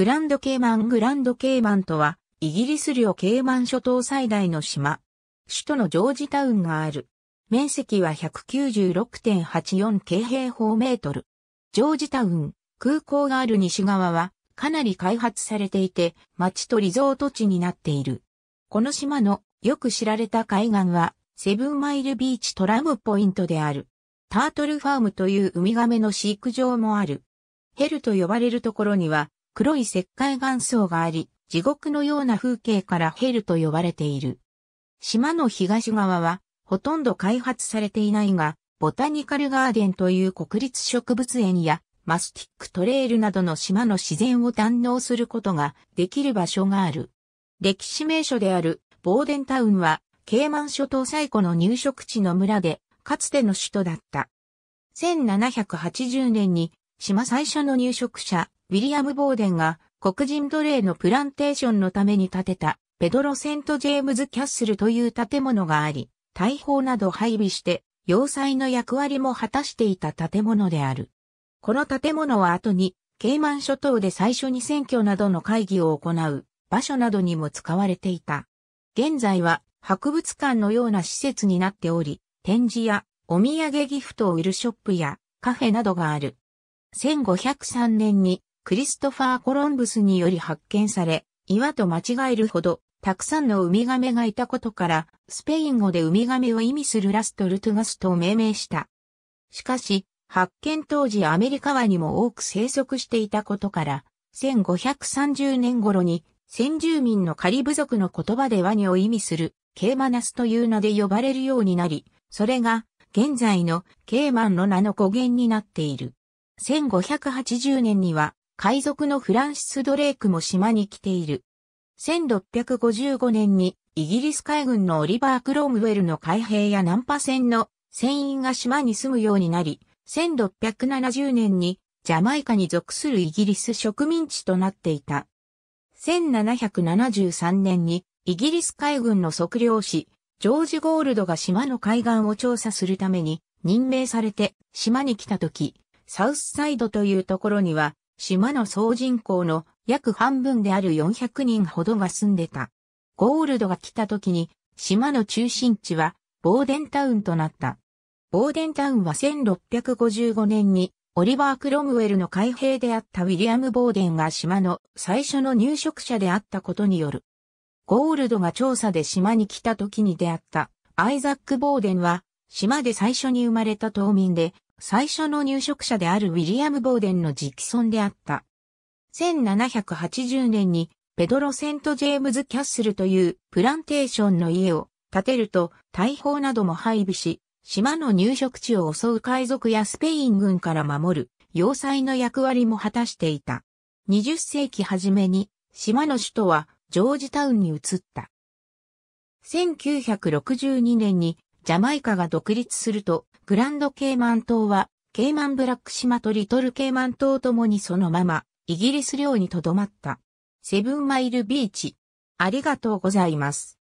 グランドケイマングランドケイマンとは、イギリス領ケイマン諸島最大の島。首都のジョージタウンがある。面積は196.84京平方メートル。ジョージタウン、空港がある西側は、かなり開発されていて、町とリゾート地になっている。この島のよく知られた海岸は、セブンマイルビーチトラムポイントである。タートルファームというウミガメの飼育場もある。ヘルと呼ばれるところには、黒い石灰岩層があり、地獄のような風景からヘルと呼ばれている。島の東側は、ほとんど開発されていないが、ボタニカルガーデンという国立植物園や、マスティックトレールなどの島の自然を堪能することができる場所がある。歴史名所であるボーデンタウンは、ケーマン諸島最古の入植地の村で、かつての首都だった。1780年に島最初の入植者、ウィリアム・ボーデンが黒人奴隷のプランテーションのために建てたペドロ・セント・ジェームズ・キャッスルという建物があり、大砲など配備して要塞の役割も果たしていた建物である。この建物は後に、ケイマン諸島で最初に選挙などの会議を行う場所などにも使われていた。現在は博物館のような施設になっており、展示やお土産ギフトを売るショップやカフェなどがある。1503年にクリストファー・コロンブスにより発見され、岩と間違えるほど、たくさんのウミガメがいたことから、スペイン語でウミガメを意味するラストルトゥガスと命名した。しかし、発見当時アメリカ湾にも多く生息していたことから、1530年頃に先住民のカリブ族の言葉でワニを意味するケーマナスという名で呼ばれるようになり、それが現在のケーマンの名の語源になっている。1580年には海賊のフランシス・ドレイクも島に来ている。1655年にイギリス海軍のオリバー・クロームウェルの海兵やナンパ船の船員が島に住むようになり、1670年にジャマイカに属するイギリス植民地となっていた。1773年にイギリス海軍の測量士、ジョージ・ゴールドが島の海岸を調査するために任命されて島に来た時、サウスサイドというところには島の総人口の約半分である400人ほどが住んでた。ゴールドが来た時に、島の中心地は、ボーデンタウンとなった。ボーデンタウンは1655年に、オリバー・クロムウェルの海兵であったウィリアム・ボーデンが島の最初の入植者であったことによる。ゴールドが調査で島に来た時に出会ったアイザック・ボーデンは島で最初に生まれた島民で最初の入植者であるウィリアム・ボーデンの直孫であった。1780年にペドロ・セント・ジェームズ・キャッスルというプランテーションの家を建てると大砲なども配備し、島の入植地を襲う海賊やスペイン軍から守る要塞の役割も果たしていた。20世紀初めに島の首都はジョージタウンに移った。1962年にジャマイカが独立すると、グランドケイマン島は、ケイマンブラック島とリトルケイマン島ともにそのまま、イギリス領にとどまった。セブンマイルビーチ。ありがとうございます。